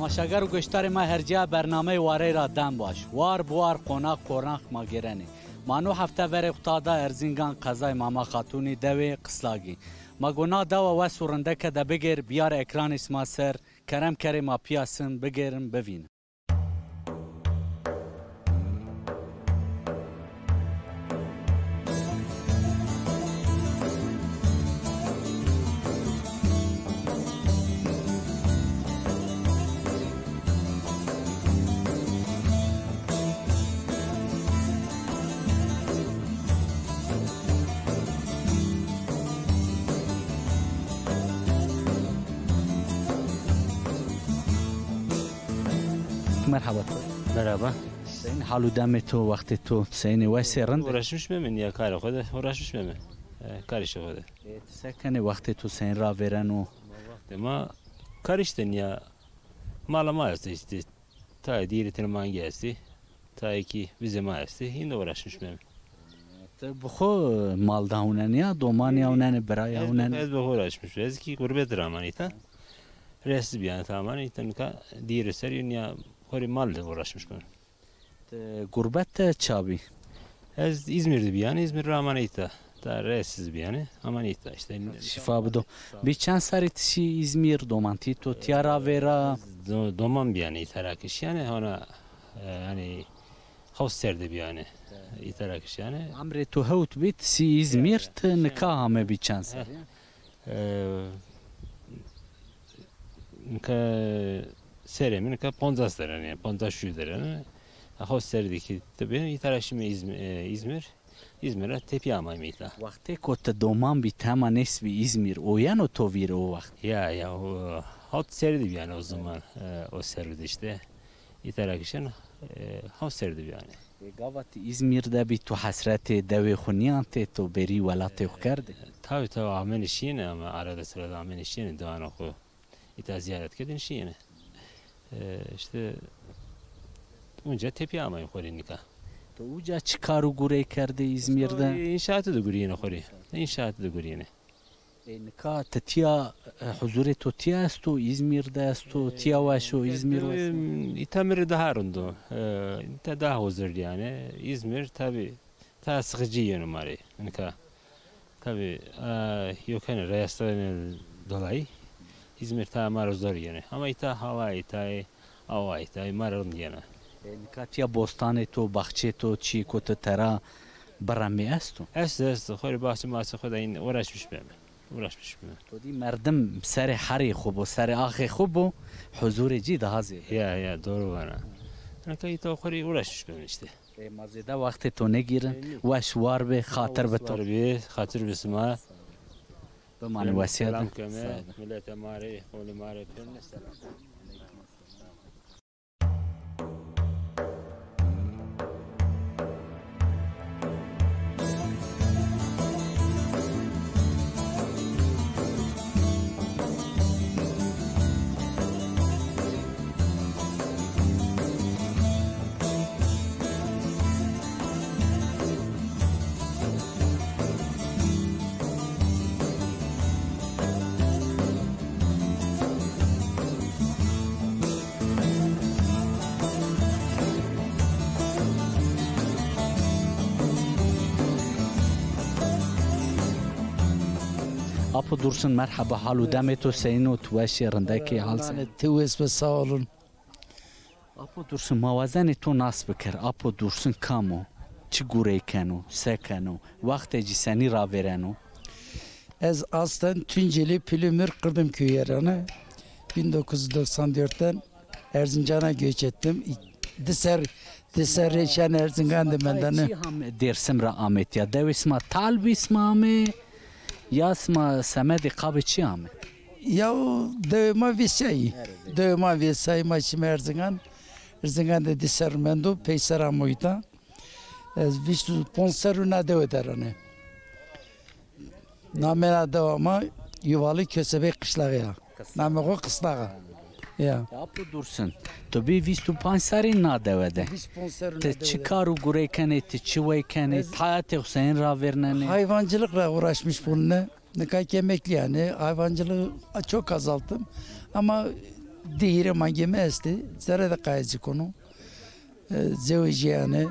تماشاگر و گشتار ما هرجا برنامه واره را دم باش وار بوار قونا قرنخ ما منو مانو هفته ور اقتادا ارزینگان قضای ماما خاتونی دوی قسلاگی ما گونا دوا و سورنده که ده بگر بیار اکران اسماسر کرم کریم ما پیاسم بگرم ببین حال و دەمێت تۆ وەختی تۆ سێنێ وای سێڕند ڕشش من یا کارە خۆدە ڕشش من کاریش خۆدە سەکەنێ وەختی تۆ سێن ڕاوێرەن و ما کاریشتن یا ماڵە ماستی تا دیری ترمانگی هەستی تاکی بزێ ماستی هینە ڕشش من بخۆ ماڵداونەن یا دۆمانیاونەنە برایاونەن بە هۆراشمش ێزکی گوربێت درامانی تا ڕێست بیان تامانی تنکە دیرە سەری یا خۆری ماڵ لە ڕشمش من ee, gurbet çabi. Ez İzmir'de bir yani İzmir Ramanita. Da resiz bir yani Amanita işte. Şifa bu do. Bir çan sarıtışı İzmir to ee, tiara vera. Doman bir yani itarak iş yani ona yani e, Havser'de bir yani. itarak iş yani. Amre tuhut bit si İzmir t nikahame bir çan sarı. Ee, nka seremin ka ponzas deren yani ponzas şu deren. Hosterdeki tabii taraşımı İzmir, e, İzmir İzmir'e tepi amaymayla. Vakti kotta doman bir tema nesbi İzmir oyan o tovir o vakti. Ya ya o hot serdi yani o zaman evet. e, o serdi işte. İtarak için e, hot serdi yani. E, gavati İzmir'de bir tu hasreti devi hunyante tu beri velate hukardı. Tabi tabi amen işine ama arada sırada amen işine devam oku. İta ziyaret kedin işine. E, işte اونجا tepi آمایم خوری نکا تو اونجا چی کارو گوره کرده ازمیر ده؟ انشاعت ده گوریه نخوری انشاعت ده گوریه نه نکا تتیا حضور تو تیا استو ازمیر ده İtamir daha rundu. Ee, daha huzur yani. İzmir tabi daha sıkıcı yönü var. Yani tabi e, yok hani reyaslarının dolayı İzmir daha maruz yani. Ama ita hava ita hava ita maruz yani. کاتیا بوستان تو باغچه تو چی کت ترا برامی است است است خوری باعث ما است خود این ورش میشه ورش میشه تو دی مردم سر حری خوب و سر آخ خوب و حضور جی ده هزی یا یا دور ورا نکه تو خوری ورش میشه مزیده وقت تو نگیرن و شوار به خاطر به تو خاطر به سما به من وسیله ملت ماری قول ماری کن سلام dursun merhaba halu demet o senin o tuvaşi rındaki halsa. Tuvaş ve sağ olun. Apo dursun mavazeni to nas bikir. Apo dursun kamu. Çi gureyken sekenu, vakteci seni raverenu. Ez aslen Tunceli Pülümür Kırdım köyü yerine 1994'ten Erzincan'a göç ettim. Diser diser reşen Erzincan'dı benden. Dersim rahmet ya. Devisma talbis ma jasma Semedî qabê çiya me? Ya dewêma vêsiyayî Dewêma vêsayî ma çime Erzingan Erzingan de diser men do peysera moyta ez vîş ponserûna dewe derane. Namera dewama yuvalı kösebê qişlağa. Name xwe qislağa. Ja. Apo dursun. Tobi vi sponsorin nadevede. Vi sponsorin Te çi karu gureyken te çi veyken et. Hayat Hüseyin ravernene. Hayvancılıkla uğraşmış bununla. Ne kadar emekli yani. Hayvancılığı çok azalttım. Ama değeri mangeme esti. Zerede kayıcı konu. Ee, Zevici yani.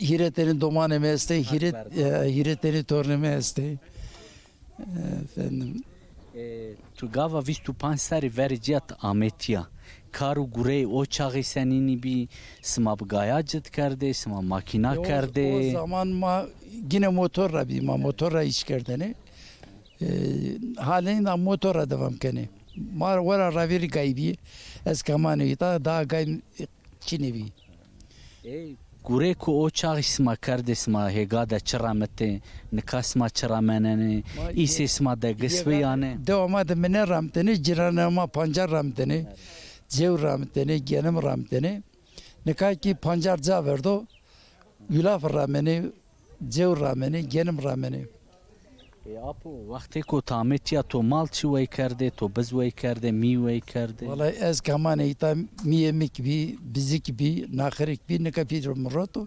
Hiretlerin domaneme esti. Hiret, e, hiretlerin torneme esti. Ee, efendim. Turgava vistu pansari vericiyat Ahmetya. Karu gurey o çağı senini bir smab gayacıt kerde, smab makina kerde. O, zaman ma yine motorla bir ma motorla iş kerdeni. E, halen de motorla devam kene. Ma vara ravir gaybi. Ez da daha gayb çinevi. Ey گوره کو او چاغ سما کرد سما هگا د چرامت نکاس ما چرامنن ایس سما د گسوی یانه دوما د من رامتنی جرانما پنجر رامتنی cev rahmetini, genim rahmetini. Nikah ki pancar caverdo, yulaf rahmeni, cev rahmeni, genim rahmeni. وقتی که تامت یا تو مال چی وی کرده تو بز وی کرده می وی کرده والله از کمان ایتا می مک بی بزیک بی ناخرک بی نکپی رو مراتو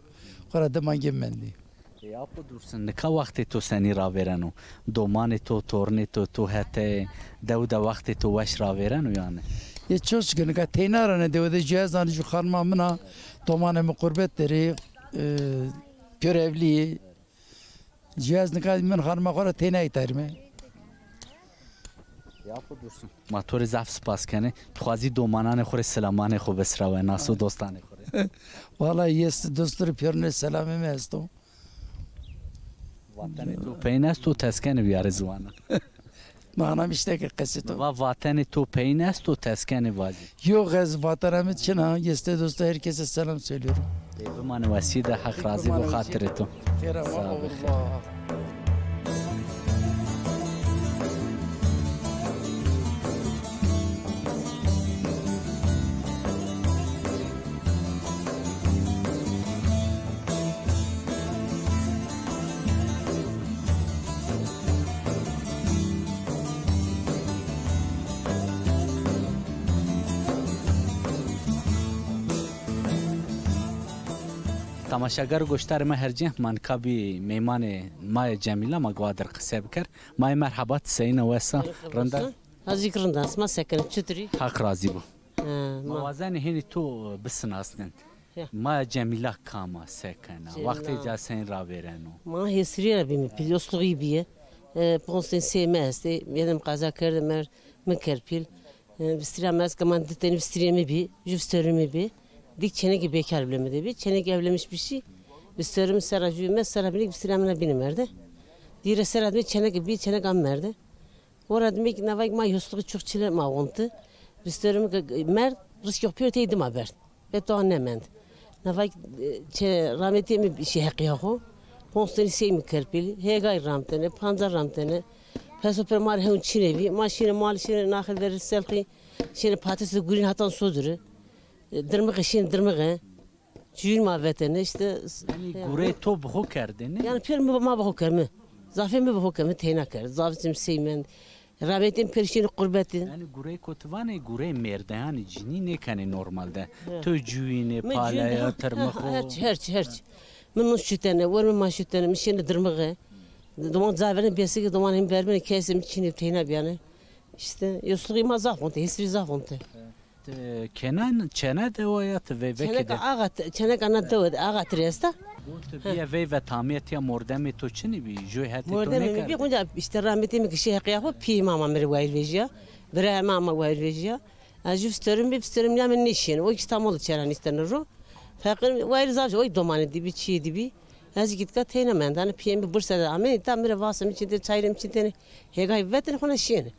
خورا دمانگی مندی یا په درسن کا وخت ته سنی را ورنو دومان تو تورن تو تو هته دو د وخت تو وش را ورنو یانه یه چوش گنه که تینارانه دیو ده جهازان جو خانما منا دومان مقربت داری görevliyi من Cihaz nikad min harma tena itarme. ماتور زف سپاس کنه دو منان خوره سلامان خوب اسراوه ناسو دوستانه خوره والا یست دوستر پیرن سلامی مستو وطن تو است تو تسکن بیار زوانا معنام اشته که قصه تو و وطن تو است تو تسکن وازی یو غز وطنم چنا یست دوست هرکس سلام سلیورم من وسیدة حق رازی بخاطر تو تماشاګر ګوشتار مهرجه منکبي میمانه ما جمیله ما قادر قصب کر ما مرحبا تسین وسا رنده ذکرند اسما سکن چتری حق راضی بو موازن هنی تو بسناسن ما جمیله کاما سکن وقتی جاسین را ورنو ما هسری را بیم پیلوسلوی بیه پونسن سیمس یادم قضا کردم مکرپیل بستریمس کمان دتن بستریمی بی جوسترمی بی Dik çeneki bekar evlemedi bir. çene gevlemiş bir şey. Bir sarım saracı ben sarabilik bir sinemine binimerdi. Dire çene gibi, bir çenek ammerdi. Ora demek navak ma yosluğu çok çile ma ontu. Rüsterim mer risk yapıyor teydim haber. Ve daha ne mend. Navak e, rahmeti mi bir şey hakkı yok. Konstantin şey mi kerpili. Hegay ramtene, panzar ramtene. Pesoper mar heun çinevi. Ma şine mal şine nakil verir selki. Şine patatesi green hatan soduru. درمغ شین درمغه چجوری ما وطنه işte yani şey, gure to bu kerdin yani pir ma bu kemi zafer mi bu kemi tena ker zafer seymen Rahmetin perişini kurbetin. Yani gure kotvane gure merde yani cini ne kane normalde. Töcüğüne, palaya, tırmık o. Herç, herç, herç. Min nun şütene, var min maşütene, min şeyine dırmığı. Doman zaverin biyası ki doman hem vermeni kesim içini teyne bir yani. İşte yosluk ima zahfonte, hesri Evet. Ee, Kenan çene devayat ve ve kede. Çene agat çene kana devad agat resta. Bu bir ve ve tamiyet ya mordemi to çini bi johat to ne Mordemi bi kunca işte rahmeti mi kişi şey hakiya bu pi mama mer vayr vejiya. Bre mama vayr vejiya. Ajü sterim bir sterim ya men nişin. O tam İstanbul çeren istenir ro. Fakir vayr zavcı oy domani dibi çi dibi. Ez git ka teyne mendan hani PM Bursa'da amen tam bir vasım içinde çayrım içinde hani, hegay vetin kona şin.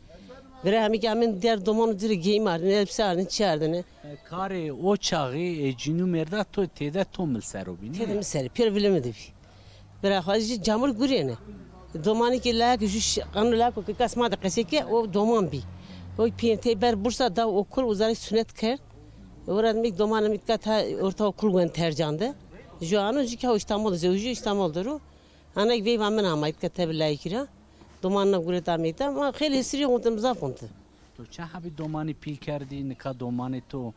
Vere hemi gemin der domonu diri giymarin, elbisarin, çerdini. E, kare o çağı e cinu merda to teda tomil serobi. Teda mi seri, pir bilimi dibi. Vere hacı camur guriyene. Domani ki lak juş anu lak ki kasma da kesike o doman bi. O piyente ber Bursa da okul uzarık sünnet ker. Orada mik domanı mitkat ha orta okul gön tercandı. Şu an ucu ki İstanbul'da, ucu İstanbul'da ru. Anak vey vamen ama itkat tabi layıkira. Domanna gureta mita ma kheli siri ontum zafonte. تو چه حبی دومانی پی کردی نکا دومانی تو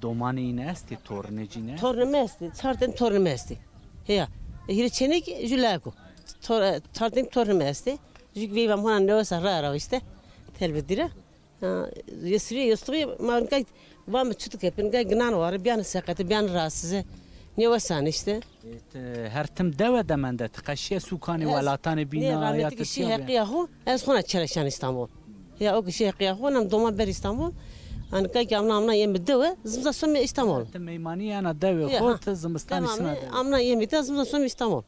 دومانی این استی تورنه جی نه؟ تورنمه استی چارتن تورنمه استی هیا هیر چنک جلاکو چارتن تورنمه استی جیگ ویوام هانا نوسا را را işte telbe dire yesriye yestuğu mavun kay vam çutuk hepin kay gnan var bir an sakatı bir an rahatsızı نێوەسان شتە هەرتم دەوە دەمەندە تقەشیە سوکانی وڵاتانی بینەتی هەقییاخۆ ئەس خۆنە چەرەشان ئستانبول یا ئەو گشی هەقییاخۆ نم دۆما بەر ئستانبول Ankara'ya amna yemidde zımza sonra İstanbul. Meymani yana devi, zımstan İstanbul. Amna yemidde zımza sonra İstanbul.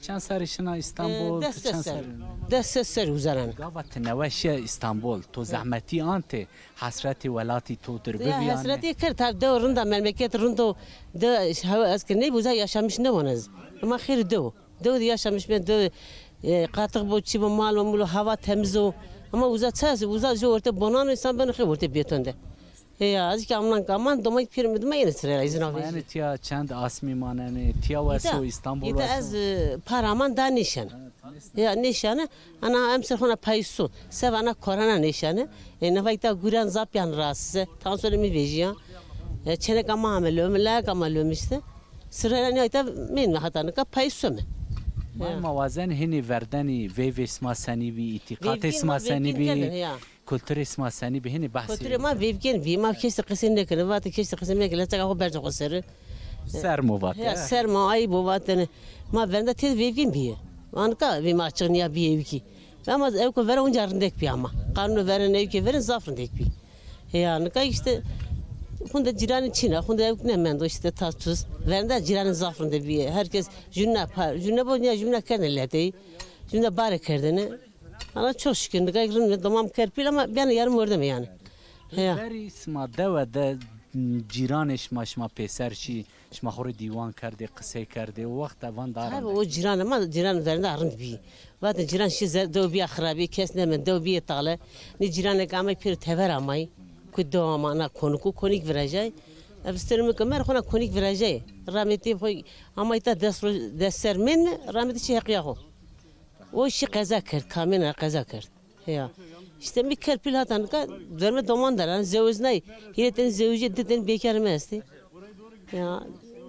چند سرش نه استانبول دست چند سر دست سر وزرن گفت نوش استانبول تو زحمتی آنت حسرت ولاتی تو در بیان حسرتی کرد تا دو رندا مملکت رندو دو از کنی بوزا yaşamış ne bonaz ama خیر دو دو yaşamış ben دو قاطق bu çi bu mal bu hava temiz o ama uza çaz uza orta bonan insan ben xeyr orta betonda ya e, azıcık amlan kaman domayı pirmidim ayını sırayla izin al. Yani tiya çend asmiman yani tiya vesu İstanbul vesu. İda az e, paraman da nişan. Ya nişanı ana emsir hona paysu. Sev ana korona nişanı. E ne vakit da guran zap yan rahatsız. Tam söyle mi vejiyan. E, çenek kama amel ömürler ama işte. Sırayla ne ayda min hatanıka paysu mu? موازن هنی وردنی ویو اسما سنی بی اعتقاد اسما سنی بی kültür ismasını bir hani bahsediyor. Kültür ama vivgen vima kesti kısım ne kadar vatı kesti kısım ne kadar tak o berce kusarı. Ser mu vatı? Ya ser mu ay bu vatı Ma ben de tez vivgen biye. Anka vima açığın ya bir ev ki. Ama ev ko veren onca arındek bir ama. Kanunu veren ev ki veren zafrındek bir. Yani işte Hunda ciranın Çin'e, hunda evkine mendo işte tatuz. Vende ciranın zafrında bir herkes jünne par, jünne bu niye jünne kendine değil. bari kerdene. Ama çok şükür ne kadar damam kerpil ama ben yarım vurdum yani. Beri isma deva de ciran eşma eşma peser şi eşma hori divan kerdi kısay kerdi o vakit van da Abi o ciran ama ciran üzerinde arın bi. Vade ciran şi zevde bir akrabi kesne men dev bir Ni ciran ekame pir tever amayı. کو دوامانه کنکو کنیک وراجای افستر مکه مر خونه کنیک وراجای رامتی خو اما ایت دست رو دست سر من رامتی چی حقیقه خو او شی قضا کرد کامل قضا کرد یا işte bir kerpil hatan ka dönme doman da lan zevuz ney. Yine ten zevucu deten bekar mı esti? Ya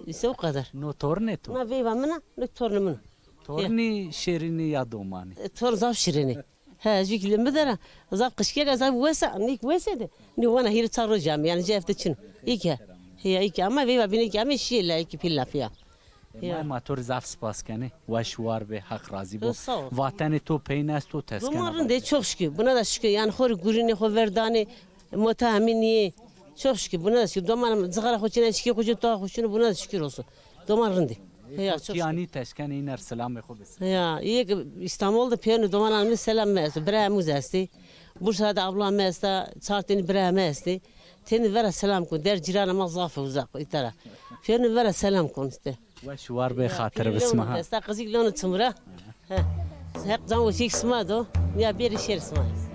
işte o kadar. No torne to. Na veva mı na? No torne mı? Torni şerini ya domani. E, Tor zav şirini. ها جيك المدرة زاب قشكيرة زاب واسع نيك واسع ني وانا هي تروجام يعني جافت شنو إيكا هي إيكا أما بيبا بينيك أما شيء لا إيكي بيلا فيها ما ماتور زاف سپاس کنه وشوار به حق راضی بو وطن تو پین است تو تسکنه زمارن ده çok şükür buna da şükür yani hor gurine hor verdane mutahmini çok şükür buna da şükür domarım zıgara hoçine şükür hocu ta hoçunu buna da şükür olsun domarın de هي يعني تشكن این سلام خوب است یا یک استانبول ده پیانو دومان المی سلام مست برای موز هستی بورسا ده ابلا مست چارتین برای مستی تین ور سلام کن در جیران ما ضاف و زاق ایترا فین ور سلام کن است و شوار به خاطر بسمها است قزیق لون تمره حق زان و سیک سما دو یا بیر شیر سما است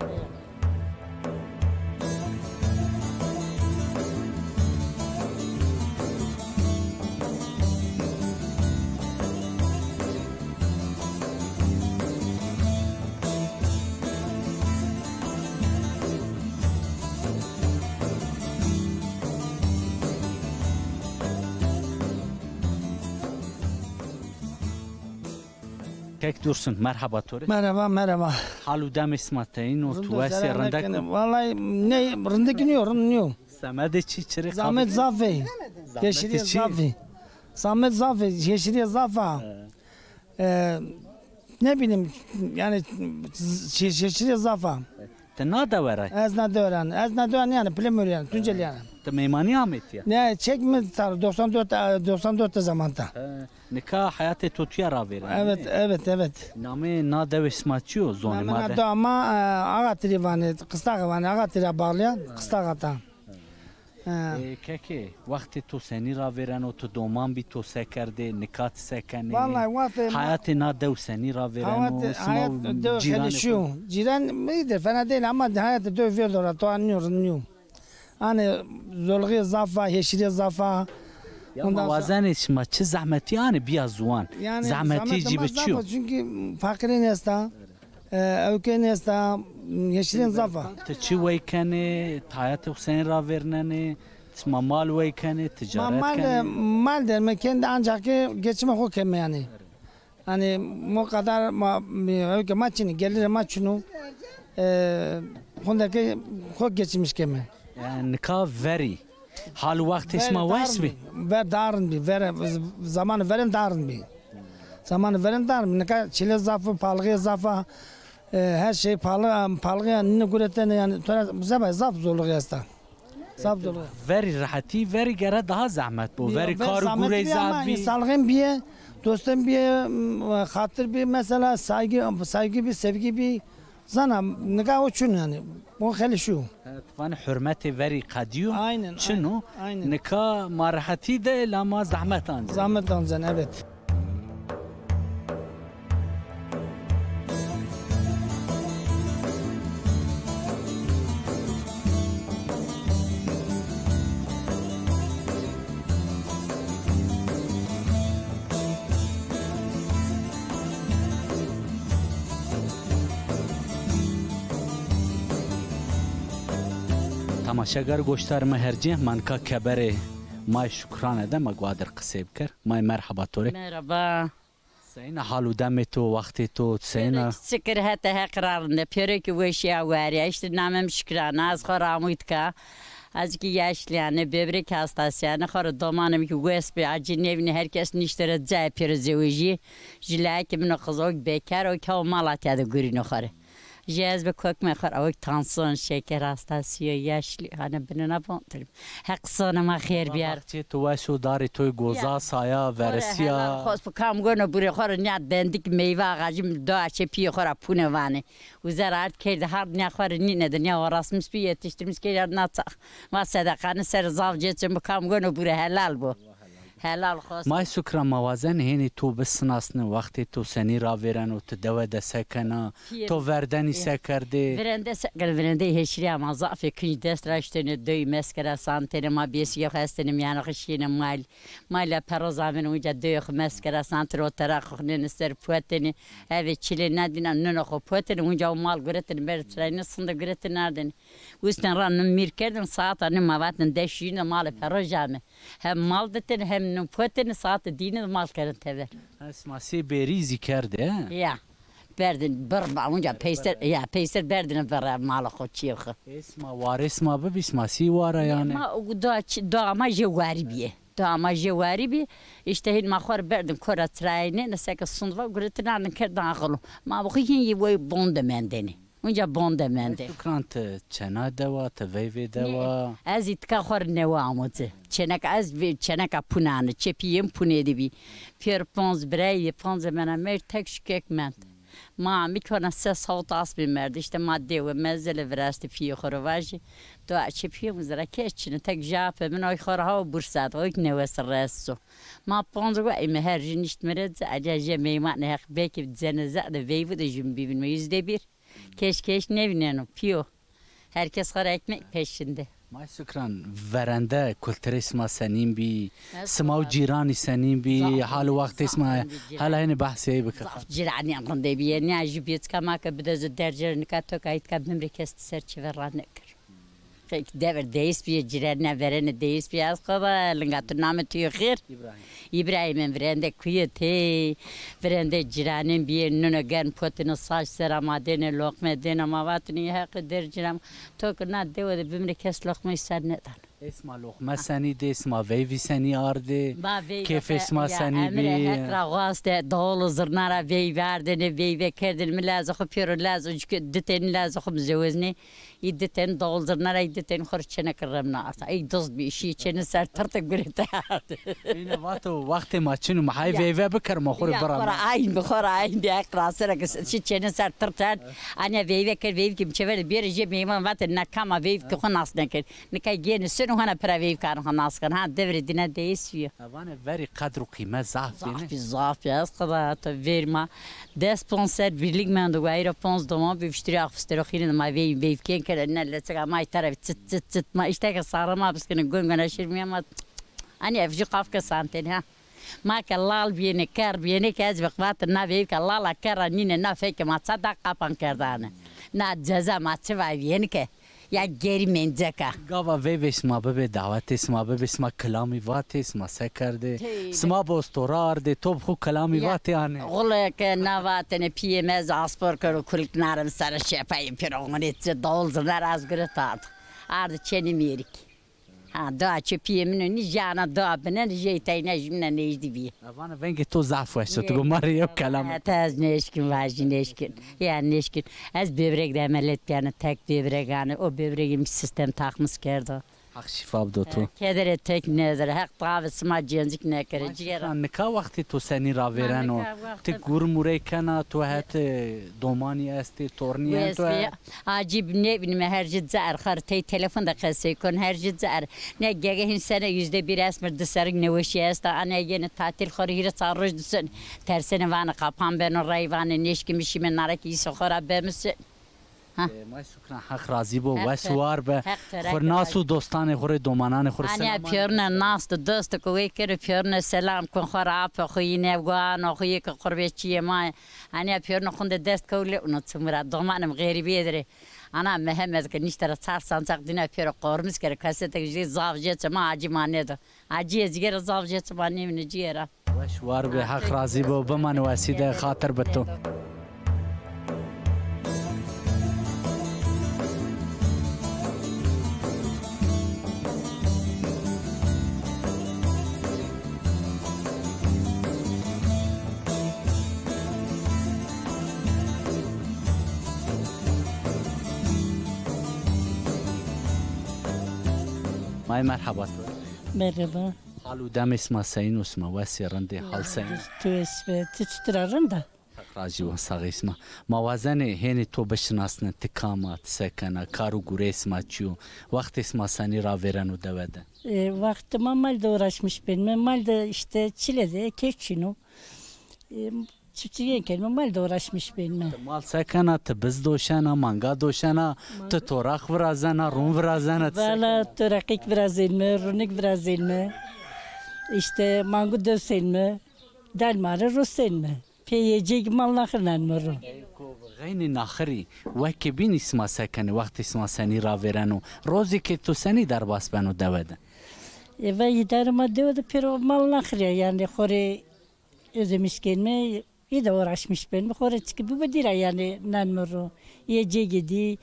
Kek dursun. Merhaba Tori. Merhaba merhaba. Halu Haluda mismateyn o tuvasi rındak. Vallahi ne rındak iniyorum niyorum. Samet çiçiri. Samet zafi. Yeşiliye zafi. Samet zafi. Yeşiliye zafa. Ee, ne bileyim yani yeşiliye zafa. Te ne da veren? Ez ne da veren. Ez ne da veren yani bilmiyorum yani. Tunceli yani. Ahmet'te, Meymani ya. Ne çekmedi tar 94 94 zamanda. Ne Nikah hayatı tutuyor abi. Evet, evet, evet. Namı na deves maçıyor zonu madde. Ama e, ağa trivanı, kısa trivanı, ağa trivanı bağlayan kısa kata. E, keke, vakti to seni ra veren o to doman bi to sekerde nikat sekene. Vallahi vakti hayatı na dev seni ra veren o sınav ciran. Ciran iyidir fena değil ama hayatı dövüyorlar to anlıyoruz hani zolgi zafa, yeşil zafa. Ya mavazan için maçı zahmeti yani bir zuan. Yani zahmeti gibi çiyor. Çünkü fakirin esta. Evken esta yeşilin zafa. Tıçı veykeni, tayat Hüseyin ra verneni, ma mal veykeni, ticaret e, mal, keni. Mal derme kendi ancak ki geçme hukeme yani. Hani mu kadar ma, evke maçını, gelir maçını. E, Hondaki hok geçmiş keme. نکا وری حال وقتش ما ویس بی ور دارن بی ور زمان ورن دارن بی زمان ورن دارن بی نکا çile zafı, palgı zafı, e, her şey pahalı, pahalı yani ne güretten yani bize zaf zorluk yasta. Zaf zorluk. Veri rahati, veri gere daha zahmet bu. Veri kar gure zahmet. Salgın bir, dostum bir, e, hatır bir mesela saygı, saygı bir, sevgi bir. Zanam nikahu çün yani. Bu heli şu. Van hürmeti veri kadiyu. Aynen. Çinu. Aynen. Nikah marhati de lama zahmet anzan. Zahmet anzan evet. şeger goştar me hercih manka keberê may şükran de me guadir qisê bikir may merheba torê merheba Seyna halu demê tu wextê tu seyna Sikir hete heqrarinde pêrekî weşiya weriya işte namem şükran ez xwe ramû dike از کی یشلیانه ببری که استاسیانه خور دومانم که ویس بی عجی نوینه هرکس نیشتره جای پیرزیویجی جلعه که منو خزوک بیکر و که و مالاتیاده گوری نخوره Jez be kök me xar avik tansiyon şeker hastası yaşlı hani beni ne bonturum. Hak sana ma xer bir yer. Vakti tuva şu dari toy goza saya veresiya. Xos bu kam gönü buraya xar ne dendik meyve ağacım doğa çepiye xara pune vani. Uzer art kerdi har ne xar ni ne de ne orasmış bir yetiştirmiş kerdi natak. Ma sadakanı ser zavcı için bu kam gönü buraya helal helal xos mai sukra mawazen heni tu bisnasne vaxtê tu senî ravêren û tu dewe de sekena tu verdenî sekerdê verende sekir verende heşriya ma zafê kinj dest döy meskera santene ma besiyo hestene yani xişine mal mal e peroza min uca döy meskera santro tera xunene ser puetene ev çile nadina nuna xo puetene uca mal guretin ber trayne sında guretin nereden üstten ranın mirkerdin saata ne mavatin deşine mal e peroza hem mal detin hem من فتن ساعت دين ما كان تبر اسمع سي بيريزي كرده يا بردن بربع ونجا بيستر يا بيستر بردن برا مال خو تشيخ اسمع وارس ما بسمع سي وارا يعني ما دا دا ما جواري بيه dama jevari bi işte hin mahvar berdim kora trayne nasaka sundva guretran kerdan ağlu ma bu hin yevoy bonde mendeni اونجا بونده منده كانت چنا دوا تويفي دوا از اتكا خور نوا عموزه چنك از بي چنك پونانه چه پیم پونه دی بی پیر پانز برای پانز منه میر تک شکک مند ما میکنه سه صوت عصبی مرد اشته ماده و مزل ورست فی خورواجی تو اچه پیم زرا کشنه تک جافه من اوی خورها و برسات اوی نوست رسو ما پانز و ایمه هر جنشت مرد علی جمعی معنی حق بیکی بزنزه ده ویو ده جنبی بین میز ده بیر Keşkeş nevnenim piyo. Herkes kara ekmek peşinde. May sükran verende kültür isma senin bi sımav cirani senin bi halı vakti isma hala yine bahsiye bika. Zaf cirani yakında bi yani ajibiyet kamaka bidazı dercerini katok ait kabimri kesti serçi verran ekir devir deyiz bir cirene verene deyiz bir az kaba lingatı namı tüyü khir İbrahim'in verende kıyı te verende cirenin bir nüne gen potini saç serama dene lokme dene mavatını hakkı der cirem tokuna devo de bimri kes lokme ister ne tanı اسمع لقمه سنیده اسمع ویوی سنی آرده کیف اسمع سنیده امره هکرا غاسته دول زرنا را وی وردن وی وی کردن ملاز خو پیر لاز اج دتن لاز خو مزوزنی ای دتن دول زرنا را ای دتن خرچنه کرم نارت ای دوست بی شی چن سر ترت گریت این واتو وقت ما چن ما های وی وی بکر ما خور برام خور عین بخور عین دی هکرا سر کس چی چن سر ترت انا وی وی کر وی کیم چور بیر جی میمان وات نکما وی که خو ناس نکر نکای گین سر جن هنا پروی کار خناس کن ها دور دینه دیسیو وانه وری قدر و قیمه ضعف ضعف ضعف از خدا تا ورما دس پونسر بیلیگ من دو گایرا پونس دوما بیشتری اخفستر خیرن ما وی بیف کن کردن نه لسه ما طرف تت تت تت ما اشتاک سارما بس کن گون گنا شرمیا ما اني افجي قاف كسانتين ها ما كلال بيني كار بيني كاز بقبات النبي كلال كار نين نافيك ما تصدق قابن كردانه نا جزا ما تشوا بينك یا گری منزکا گاوا وی وی سما به دعوت سما به سما کلامی وات سما سکرده سما بوستورار ده تو خو کلامی وات آن غل که نواتن پی ام از اسپور کرو کلک نرم سر شپای پیرونی دول زنر از گرتاد ارد چنی میریک ها دا چپی منو نی جانا دا بنن جیتای نجمنا نیجدی بی اوانا بینگی تو ضعف وشتو تو گماری یو کلام تا از نشکن واجی نشکن یعنی نشکن از ببرگ ده عملیت کنه تک ببرگانه او ببرگیم سیستم تاخمس کرده Akşif abdo tu. Kedere tek nedir, hak tavi sma cencik ne kere ciğer. Ne ka vakti tu seni ra veren o. Te gur murekana tu hat e, domani esti torni tu. Acib ne bileyim her zar, erkar te da kese kon her cidze er. Ne gege sene yüzde bir esmer dışarı ne vişi esta ana yeni tatil xorihire sarrıç düşün. Tersene vana kapan ben o rayvanı neşkimişimin naraki iso xora bemsin. ما شکران حق راضی بو و سوار به خور ناس و دوستان خور دومانان خور سلام انا پیرن ناس دوست کوی کر پیرن سلام کن خور اپ خو ینه وان خو یک قربه چی ما انا پیرن خوند دست کول نو تمرا دومانم غریبی دره انا مهم از که نیشتر چار سانچاق دینا پیر قرمز کرد کسی تکجی زاف جیت ما عجی مانه دو عجی از گیر زاف جیت ما نیمینه جیره وشوار به حق راضی بو بمن وسیده خاطر بتو هاي مرحبا Merhaba. حالو دام اسمها سين واسمها واسي رندي حال سين Tu esme titrerim de. راجي وصاغي اسمها ما وزني هيني تو بشناسنا تكاما تسكنا كارو غوري اسمها تشيو وقت اسمها ساني راويرانو دوده E, vaktime mal da uğraşmış benimle. Mal da işte çilede, keçino. E, çiftçiye kelmem mal da uğraşmış benimle. Mal sakana te biz doşana, manga doşana, te torak vrazana, rum vrazana. Valla torakik vrazilme, runik vrazilme. İşte mangu döselme, dalmara roselme. Peyecek mallakınan mırı. غين ناخري وكبين اسما سكن وقت اسما سني راورانو روزي که تو سنی در باس بنو دوده و درما دوده پیرو مال نخریه Yani خوری özümüş gelme İyi de uğraşmış ben. Horec ki bu bedira yani nanmuru. Yece gidi,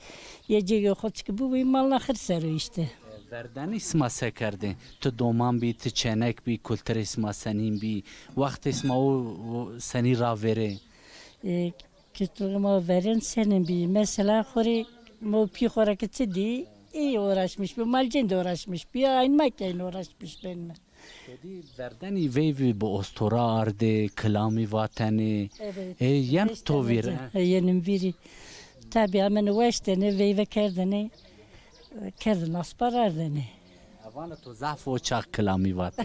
yece yokoç ki bu bu imalla hırseru işte. Verden isma sekerdi. Tu doman bi, tu çenek bi, kültür isma senin bi. Vakti isma o seni ra veri. E, Kütürüme verin senin bi. Mesela hori mu pi horaketi di. İyi uğraşmış. Bir malcin de uğraşmış. Bir aynı makineyle uğraşmış benimle. دی وی وی به استورا آرده کلامی واتنی یم تو ویره یم ویری تابی همین وشتنی وی وی کردنی کردن اسپار آردنی اوان تو ضعف و چاق کلامی وات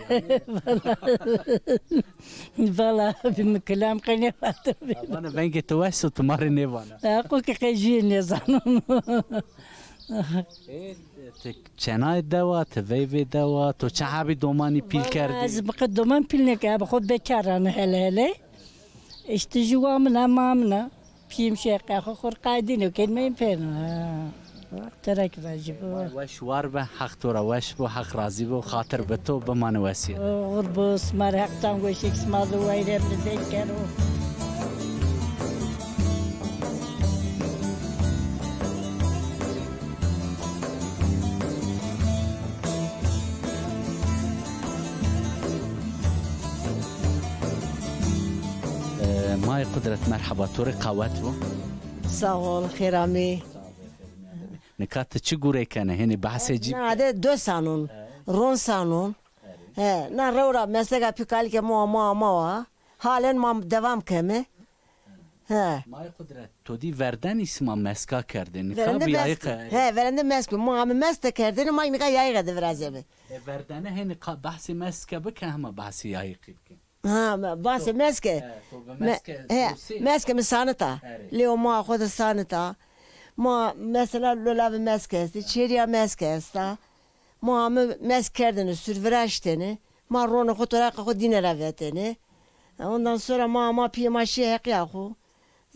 بلا بله بیم کلام قنی وات اوان بینگی تو ویسو تو ماری نیوانا اقو که خیلی نیزانم چنای دوا توی وی دوا تو چه دومانی پیل کردی؟ از دومن دومان پیل نکرد خود بکرن هل هله اشتجوا منا نه پیم شیقه خور قایدی نکید میم پیرن ترک وش وار به حق تو روش بو حق راضی بو خاطر به تو به من وسیل غربوس مر حق تان گوش اکس مادو ویره بزید Merhaba, مرحبا تو رقابت بو سوال خیرامی نکات چی گوره کنه هنی بحث جیب نه ده دو سانون رون سانون نه رورا مسلگا پیکالی که ما ما ما halen mam devam keme. He. May kudret todi verden isma meska kerdin. Verende meska. He, verende meska. Mam meska kerdin, may nika yayık edi biraz evi. Verdene hani bahsi meska bu kehme bahsi yayık edin. Ha, basi meske. Meske. Meske mi sanata. Leo ma kod sanata. Ma mesela lolav meskesti, çeriya meskesta. Ma mı meskerdini, sürvreşteni. Ma ronu kod oraka kod dineraveteni. E, ondan sonra ma ma pi ma şey hekya kod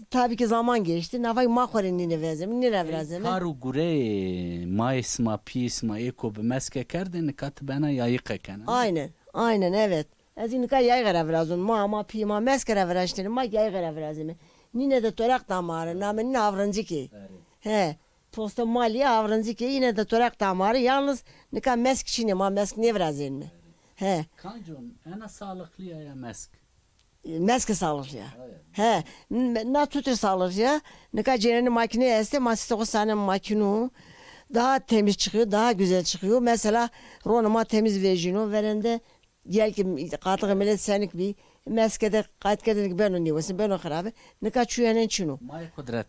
tabii ki zaman geçti. Navay makorin nine vezem, nine vezem. Karu gure ma isma pi isma eko bemeske kerdin kat bana yayık eken. Aynen, aynen evet. از این که یای غره ورازون ما ما پی ما مس غره وراشتن ما یای غره ورازیم نینه ده تورق داماره نامه نین avrancı ki. He. Posta maliye avrancı ki yine de turarak damarı yalnız nika mesk çiğne ma mesk ne vrazin mi? He. Kancun ena sağlıklı ya mesk. Meske sağlıklı ya. He. Na tutur salır ya. Ne kadar cereni makine este, masiste o sene makinu daha temiz çıkıyor, daha güzel çıkıyor. Mesela ronuma temiz verjino verende يلكم قاطغ ملت سانك بي ماس كده قاعد كده بانو نيوس بانو خرابه نكا شو يعني شنو ما قدرت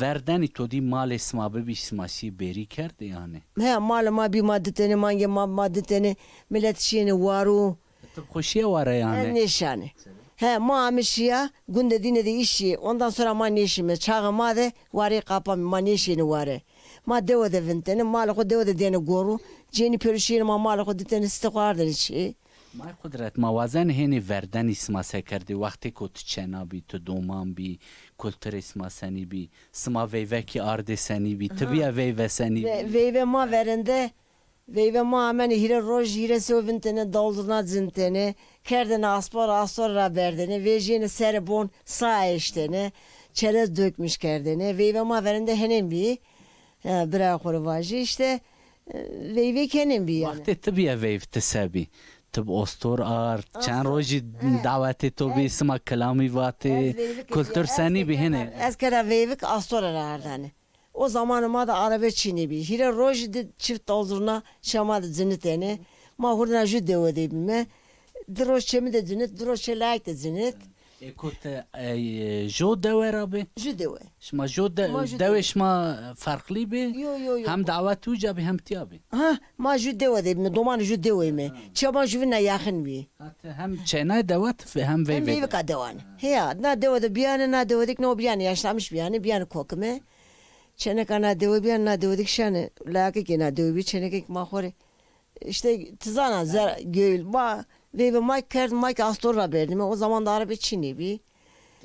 وردن تودي مال اسما بي اسماسي بيري كرد يعني ها مال ما بي مادتني ما ما مادتني ملت شين وارو طب خوشيه وارا يعني نشانه He maamış ya günde dine de işi ondan sonra ma ne işimi çağı ma de varı kapam ma ne işini varı. Ma deva de vinteni ma lako deva de dene goru ceni pörüşini ma ma lako de teni istikardın işi. ما قدرت موازن هنی وردن اسماسه کردی وقتی که تو چنا بی تو دومان بی کلتر اسماسنی بی سما ویوه کی آرد سنی بی تو بیا ویوه سنی بی ویوه ما ورنده ویوه ما امن هیره روش هیره سوونتنه دولدنا زنتنه کردن aspar aspar را verdene vejene sere bon sağ eştene çerez dökmüş kerdene veyve ma verende henem bi bırak orvajı işte veyve kenem bi yani. Vakti tabiye veyve tesabi. تب استور آر چند روزی دعوت تو به اسم کلامی واته کلتور سنی بهنه از کلا ویوک استور آردنه O zaman ma da arabe çini bi. Hire roj de çift dolduruna şama da zinit yani. Ma hurna jü deve de bime. Droş çemi de zinit, droş çe layık de zinit. كنت جو دوا رابي جو دوا شما جو دوا شما فرقلي بي یو یو يو هم دعوت تو بي هم تيابي ها ما جو دوا من دومان جو دوا مي ما جونا ياخن وی؟ هم تشينا دوات و هم في في بقى دوان هي نا دوا نو بيان ياشلاmış بيان بيان كوكمه çenek بیان devi bir ana Ve Mike کرد Mike astorla verdim. O zaman da Arabi Çin'i bir.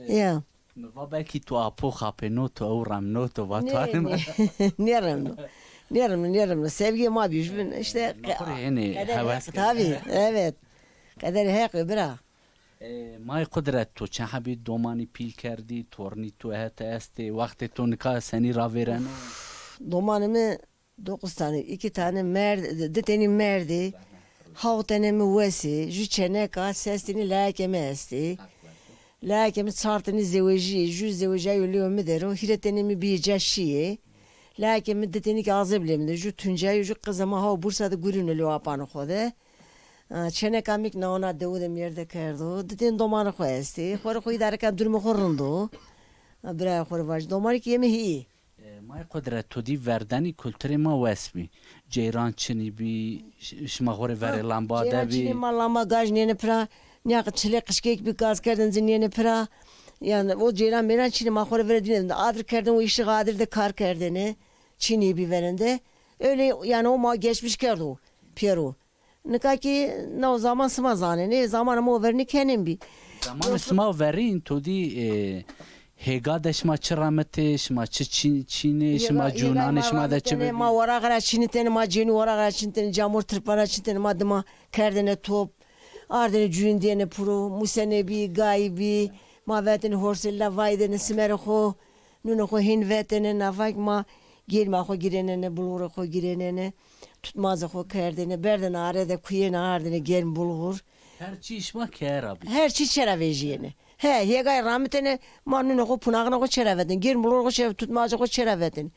Ya. Va belki tu apo kapeno notu avram no tu va tu arım. Nerem no. Nerem nerem. Sevgi ma bir işte. Yani havas. Tabii evet. Kader hep bırak. مای قدرت تو چه domani pil kerdi, کردی تورنی تو هت استی وقت تو نکا سنی را ویرن دومانم tane, iki tane merdi, deteni merdi. Havdene muvesi, jüçeneka sesini lâkeme esti. Lâkeme sartını zeveji, jü zeveje yolu ömü der. O hiretene mi birce şiye. Lâkeme deteni ki azı bilemde. Jü tünce jü kızama hav Bursa'da gürünü lo apanı kode. Ee, Çenek amik na ona devu dem yerde kerdu. Deten domanı koyesti. Xoru koyu derken durma korundu. Ee, Biraya xoru var. Domanı ki yeme hiyi. ما قدرت تو دی وردنی کلتر ما وسمی جیران چنی بی شما خوره وره لامبا ده بی جیران ما لامبا گاج نینه پرا نیا چلی قشکیک بی گاز کردن زنینه پرا yani o ceyran meren çini ma خوره vere dinledim. Adır kerdin o işi adır da kar kerdini. E, çini bir verende. Öyle yani o ma geçmiş kerdi o. Piero. Nika ki ne o zaman sıma zane. Ne zaman ama o verini kendim bi. Zaman sıma verin to هگا د شما چی رامته شما چی چین چینه شما جونان شما د چی ما ورا غرا چین تن ما جین ورا غرا چین تن جامور ترپارا چین تن ما دما کردن توپ اردن جون دینه پرو موسنبی گایبی ما وتن هورسلا وایدن سمر خو نون خو هین وتن نافک ما girme xo girenene bulur xo girenene tutmaz xo kerdene berden arede kuyene ardene gelin bulur. Her çi işma ker abi. Her çi çera vejiyene. He, yegay rahmetine manun oku punağına oku çerevedin. Gir bulur oku çerevedin, tutmacı oku çerevedin.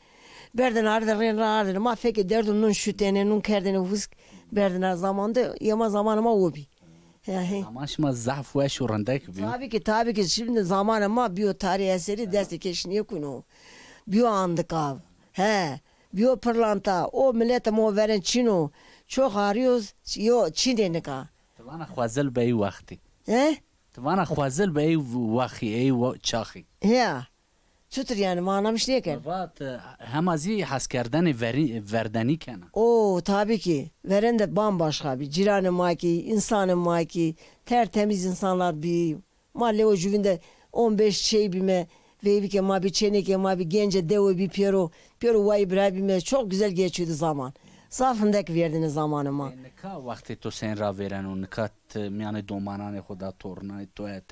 Berdin ardır, ardır, ma feki derdun nun şüteni, nun kerdini husk. Berdin ar zamanda, yama zamanıma ubi. Zaman şıma zaf ve şurandaki biyo. Tabii ki, tabii ki. Şimdi zamanıma biyo tarih eseri dersi keşniye kunu. Biyo andık av. He, biyo pırlanta, o millete mo veren çino. Çok arıyoruz, yo çin denika. Tılana huazel bey vakti. He? وانا خوازل be ey واخی ey و چاخی هیا yani یعنی ما نمیش Evet, hem هم ازی حس کردن وردنی کنه tabii ki veren de bambaşka bir ciranı maki insanı maki tertemiz insanlar bir mahalle o cüvinde 15 şey bime Veyvike ma bir çeneke ma bir gence devo bir piero piero vay bre çok güzel geçiyordu zaman. صاف هندک ویردن زمان ما نکا وقتی تو سین را ویرن و نکات میان دومانان خدا تورنا تو هت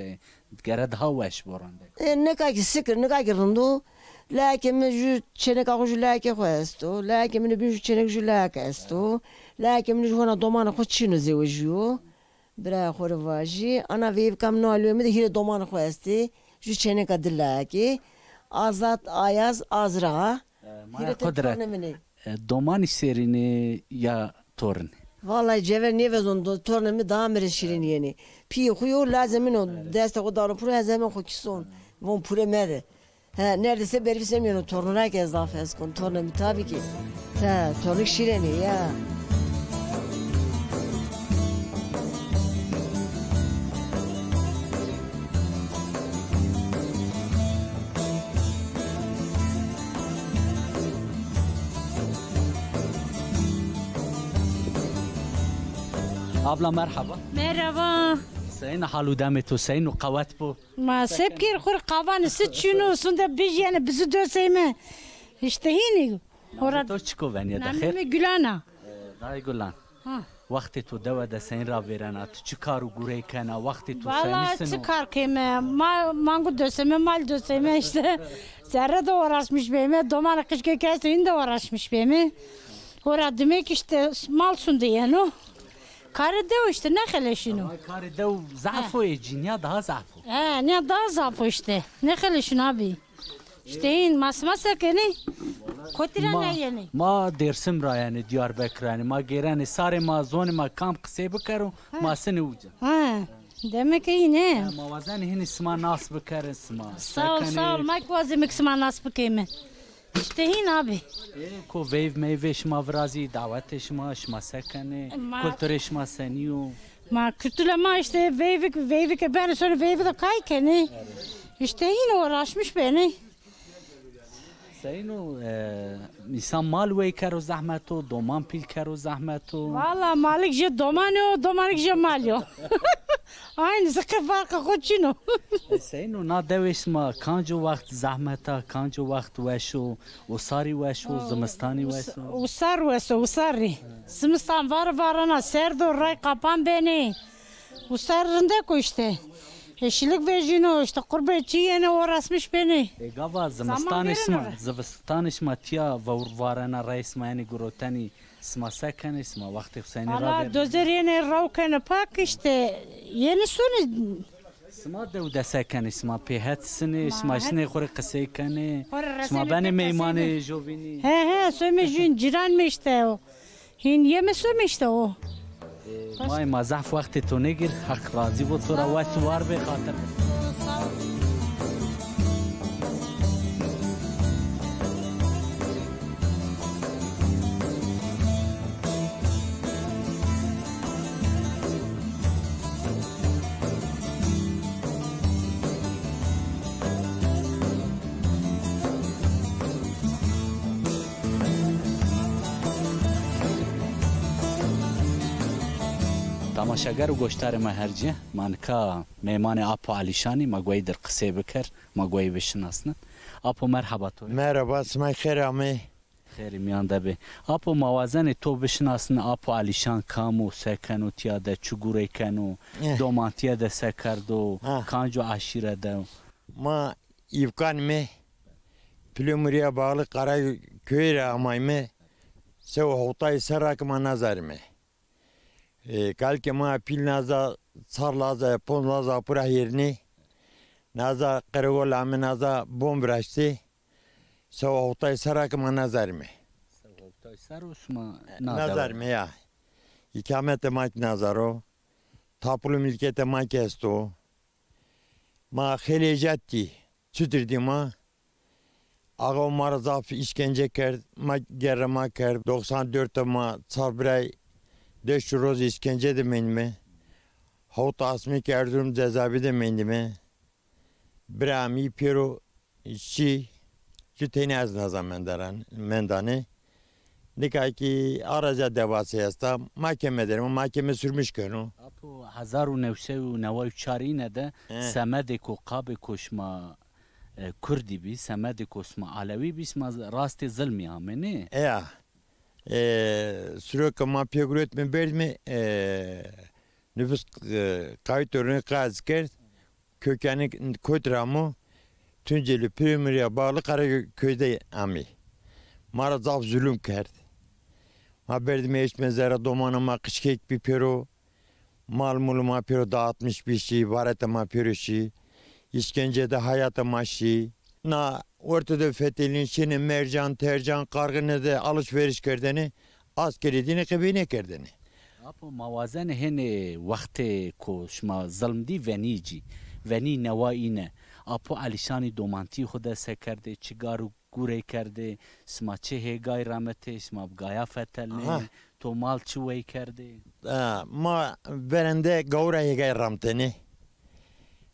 گرد ها وش بارنده نکا کی سکر نکا کی رندو لکه من جو چنک آخو جو لکه خو استو لکه من بیش چنک جو لکه استو لکه من جو هنا دومان خود چی نزیو جو برای خور واجی انا ویب کم نالوی می دهیر دومان خو استی جو چنک دل لکه آزاد آیاز آزرا هیره تکرانه منی e, Domani serini ya torun. Vallahi cevher ne vezon do tornemi daha mı şirin yeni. piyo huyu lazemin o destek o darı pura zemin hokison. Von pure mede. He neredeyse berfisemiyor tornuna kez daha fes kon tornemi tabii ki. Ha tornik şireni ya. Abla merhaba. Merhaba. Sen haludemi tu sen u kavat bu. Ma sepkir kur kavan sit şunu sunda bir yani bizi döseyme. İşte hini. Orada to çıkı ben ya da khir. Namı gülana. Ee, dayı gülan. Ha. وقتی تو دو د سین را ویرنا تو چی کارو گوره کنه وقتی تو سین سنو چی کار کمه ما مانگو دوسمه مال işte zerre de uğraşmış benimle domanı kışkı kesti de uğraşmış benimle uğradım işte mal sundu yani o کار دو اشته نخلشینو کار دو ضعفو جنیا دا ضعفو اه نه دا ضعفو اشته نخلشینو بی اشته این مس مس نی؟ کتیره نه یعنی ما درسم را یعنی دیار بکرانی ما گیران سار ما زون ما کام قصه بکرو ما سنه اوجه اه دمه ما وزنی موازن هنی سما ناس بکرن سما سال سال مایک وازی مک سما ناس بکیمه اشتهی نبی کو ویو میوه شما دعوتش دعوت شما شما سکنه کلتور شما سنیو ما کلتور ما اشتهی ویو که بین سر ویو دا قای کنه اشتهی نو راشمش بینه Sasa ino e, insan mal ve karo zahmet o, doman pil karo zahmet o. Valla malik je doman o, domanik je mal o. Aynı zıkı farkı koçin o. Seyno na deveşma kancu vakt zahmeta, kancu vakt veşo, usari veşo, zımistani veşo. Usar veşo, usari. Zımistan var varana serdo ray kapan beni. Usarında koştu. پیشیلگ ویژینو اشتا قربه چی اینه و رسمش بینه ایگا با زمستانش ما زمستانش ما تیا و وارانا رئیس یعنی گروه تنی سما سکنه سما وقتی خسینی را بینه دوزر یعنی رو کنه پاکشتی یعنی سونی سما سما پیهت سنه سما شنه خوری قسی کنه سما بینه میمانه جو سوی میشون جران میشته و هین یه مسو میشته او. ما مزاف وقت تو نگیر حق راضی بود تو را وار به خاطر تماشاگر و گوشتار ما هرجه من که میمان اپو علیشانی ما گوی در قصه بکر ما گوی بشناسنن اپو مرحبا تو مرحبا اسمه خیرامی خیریم یانده بی اپو موازن تو بشناسن اپو علیشان کامو سکن و تیاده چگوره کن و دومانتیه ده سکرد و کانجو عشیره ده ما ایفکان می پلومریه bağlı Karaköy rahmayımı sev hutay sarak ma nazar mı? کالکه ما پیل نازا سر لازا پون لازا پورا هیرنی نازا قرگو لامه نازا بوم برشتی سو اوتای سرا که ما نظرمه سو اوتای سر اسما نظرمه یا İkamet emek nazaro, tapulu milket emek esto, ma helecetti, sütürdü ma, ağa umar zaf işkence kerd, ma gerre ma kerd, 94 ma sarbiray 5 roz işkence demeyin mi? Havut asmik Erzurum cezabi demeyin mi? piro piru şu teni az nazam mendaran mendane. Nikah ki araca devası yasta mahkeme derim mahkeme sürmüş konu. Apo hazar u nevşe u neva üçarine de semede ko kabe koşma e, Kurdi bi semede koşma Alevi bismaz rastı zilmi amene. Ya срока мапия күретме берме nüfus e, kayıt örneği kazıker kökeni kötramı Tunceli Primiri'ye bağlı Karaköy'de Mara zaf zulüm kerdi. Haberdime hiç mezara domanıma kışkek bir pero. Mal muluma pero dağıtmış bir şey, varete ma pero şey. İşkencede hayata ma şey. Na ortada fethedilin şimdi mercan, tercan, kargını alışveriş kerdeni, askeri dini kebine kerdeni. Apo mawazen hene vakti ko şma zalmdi venici, veni neva ine. Apo alişani domanti huda sekerde, çigaru gure kerde, sma çehe gay ramete, sma gaya fetelne, to mal çuvey kerde. Ma verende gavra gay ramteni,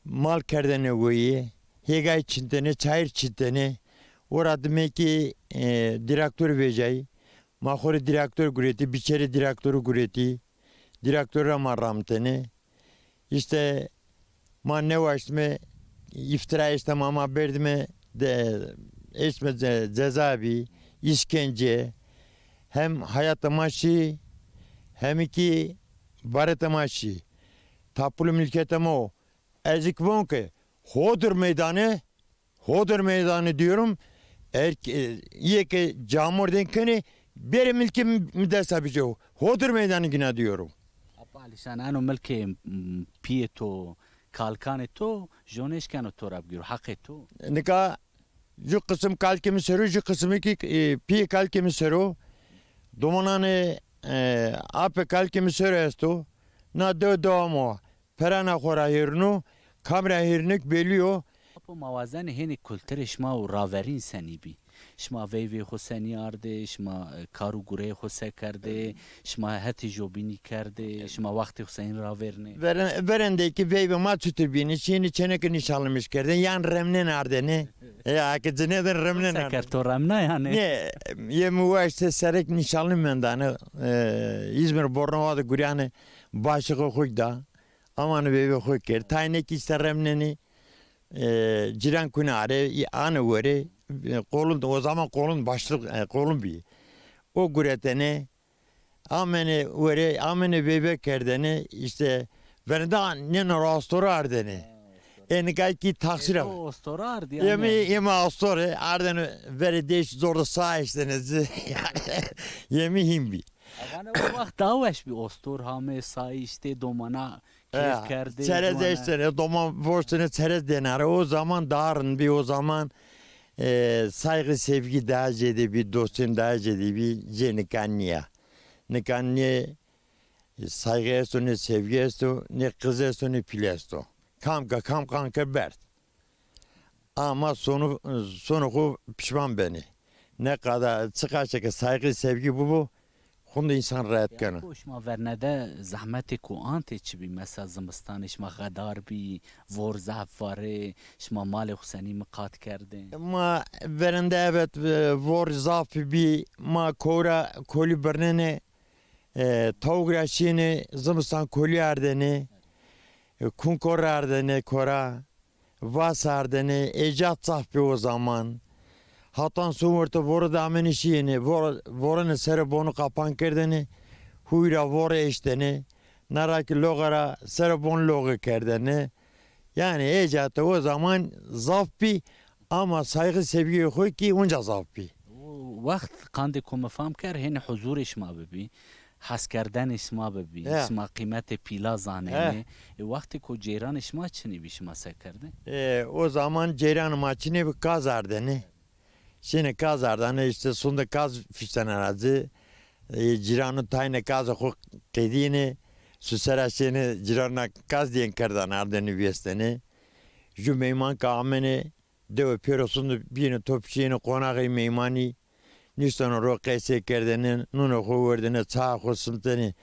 mal kerdeni goyi, hegay çinteni, çayır çinteni, oradımeki e, direktör vecay, mahori direktör gureti, biçeri direktörü gureti, direktör ama ramteni, işte man ne vaştme, iftira işte mama verdi mi, de eşme cezabi, işkence, hem hayat amaşı, hem iki baret amaşı, tapulu mülket ama o, ezik bonke, Hodur meydanı, Hodur meydanı diyorum. Erke, yeke camur denkeni bir milki müdesa bize Hodur meydanı güne diyorum. Apa lisan anu milki piyeto kalkan e to joneşkan e torab gür hak e to. Nika şu kısım kalkemi sürü ju kısım ki piye kalkemi sürü. Domanane ape kalkemi sürü estu. Na dö dömo. Perana kora yernu kamera hernek beliyor. Bu mavazan heni kültür şma raverin seni bi. Şma veyve hoseni arde, şma e, karu gure hose kerde, şma heti jobini kerde, şma vakti hosen raverne. Veren, verendeki veyve maçutu bini, çiğni çenek nişanlamış kerde, yan remnen arde ne? Ya e, ki neden remnen arde? Seker to remna yani. Ne, yem uvaşte serek nişalım mendane, e, İzmir Bornova'da gureyane başlığı da aman bebe hokker tayneki seremneni e, ciran kunare anı veri e, kolun o zaman kolun başlık e, kolun bir o güretene amene veri amene bebe kerdene işte verda ne rastora ardene en gayki taksira. O astora ardı yani. Yemi yemi astora arden veri değiş zorda sağ işteniz. yemi himbi. Agane bu vakt daha bir astor hame sağ işte domana Kes Çerez eşleri, doma borçlarını çerez dener. O zaman darın bir o zaman e, saygı sevgi dağcedi bir dostun dağcedi bir cenikanya. Nikanya saygı estu sevgi estu ne kız estu ne pil estu. Kamka kam kanka bert. Ama sonu sonu pişman beni. Ne kadar çıkarsa ki saygı sevgi bu bu. خوند انسان راحت کنه خوش ما ورنده زحمت کو آنت چی بی مثلا زمستان شما غدار بی ورزه فاره شما مال حسینی مقات کرده ما ورنده evet ورزاف بی ما کورا کولی برننه tavuk reşini zımıstan koli erdeni, kunkor erdeni kora, vas erdeni, ecat sahbi o zaman. Hatan sumurta voru damen işini, vorunu sere bonu kapan kerdeni, huyra voru eşteni, naraki logara sere bon logu kerdeni. Yani ecatı o zaman zafbi ama saygı sevgi yok ki onca zafbi. Vakt kandı kuma fam ker hene huzur işma bebi. حس کردن اسما ببی yeah. اسما قیمت پیلا زانه yeah. وقتی که جیران اسما چنی بیش مسکر کرده او زمان جیران ما چنی بکازارده نه Şimdi kazardan işte sonunda kaz fişten arazi. E, Ciranı tayne kazı huk dediğini süsera şeyini cirana kaz diyen kardan ardını üyesteni. Şu meyman kameni dev pirosundu birini topçiyini konağı meymani. Nistan rokese kerdeni nunu kuvverdini sağ kursumteni.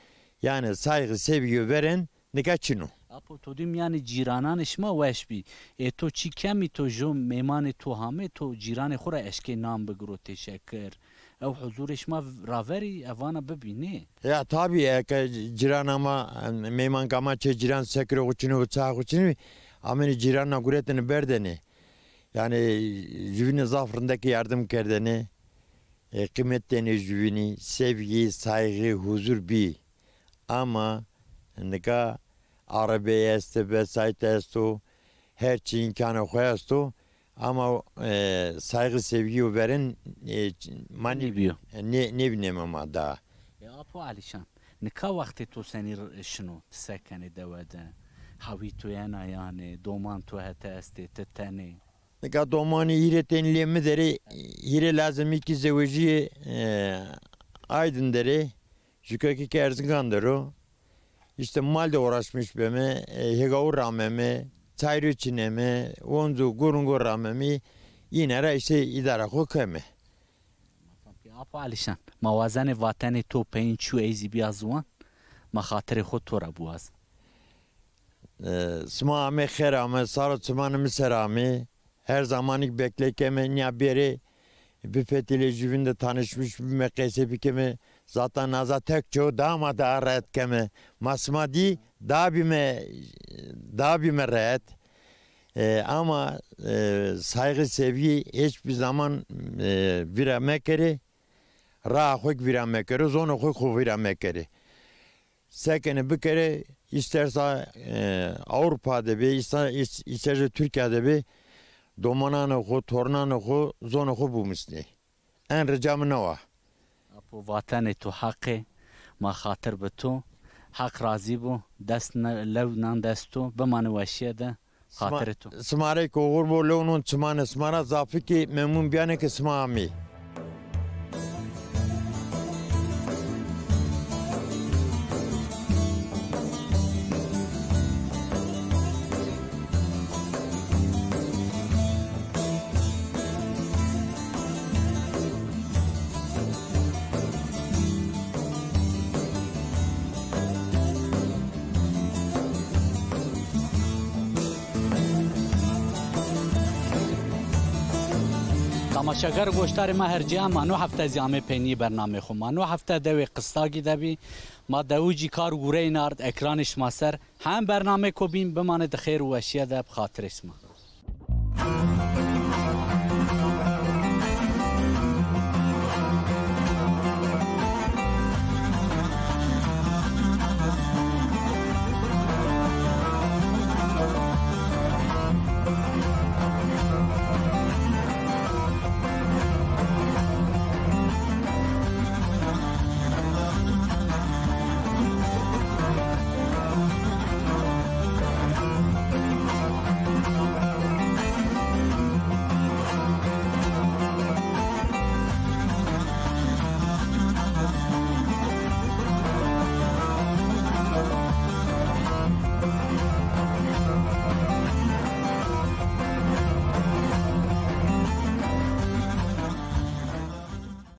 Yani saygı sevgi veren nikah çinu. Apo to yani cirananış ma veş bi. E to çi kemi to jo meman to hame to ciran e xura eşke nam bigro teşekkür. Ev huzuriş ma raveri evana bibine. Ya tabi e ciran ama e, meman kama çe ciran sekre uçunu uçak uçunu ameni ciranna guretini berdeni. Yani jüvini zafrındaki yardım kerdeni. E, kıymetlerini jüvini sevgi, saygı, huzur bi. Ama ne kadar arabaya este, vesaire estu, her şey imkanı koyastu. Ama e, saygı sevgi verin e, mani biliyor. E, ne ne bileyim ama daha. Ya apo alişan. Nika vakti tu seni şunu sekeni devede. Havi tu yana yani doman tu hete esti teteni. Nika domanı hire tenliyemi deri hire lazım iki zevci e, aydın deri. Çünkü ki Erzincan'dır o işte malde uğraşmış beme, higavu ramemi, çayru çinemi, onzu gurungu yine inere işte idara hukemi. Apa alişan, mavazane vatani to peyin çu eyzi biyazuan, makhateri hotora buaz. E, sma ame kherame, sarı tümanımı serami, her zamanik beklekeme, niyabiri, bir fetile jüvinde tanışmış bir mekese keme. Zaten Azatök dama da rahat keme. Masmadi daha bime daha bime rahat. E, ama e, saygı sevgi hiçbir zaman e, viremekeri rahuk viremekeri zonu hukuk viremekeri. Sekene bir kere isterse e, Avrupa'da bir isterse, isterse Türkiye'de bir domananı hu, tornanı hu, zonu hu bu misli. En ricamı ne var? و وطن تو حق ما خاطر به تو حق راضی بو دست لو نان دستو بمان وشیه ده خاطر تو سماره که غور بو لونون چمان سماره زافی که ممون بیانه که سمامی تماشاگر گوشتار ما هر جا ما نو هفته زیامه پنی برنامه خو ما نو هفته دوی قصاگی دبی ما دوجی کار گوره نارد اکرانش ما سر هم برنامه کو بیم بمانه دخیر و اشیه ده بخاطرش ما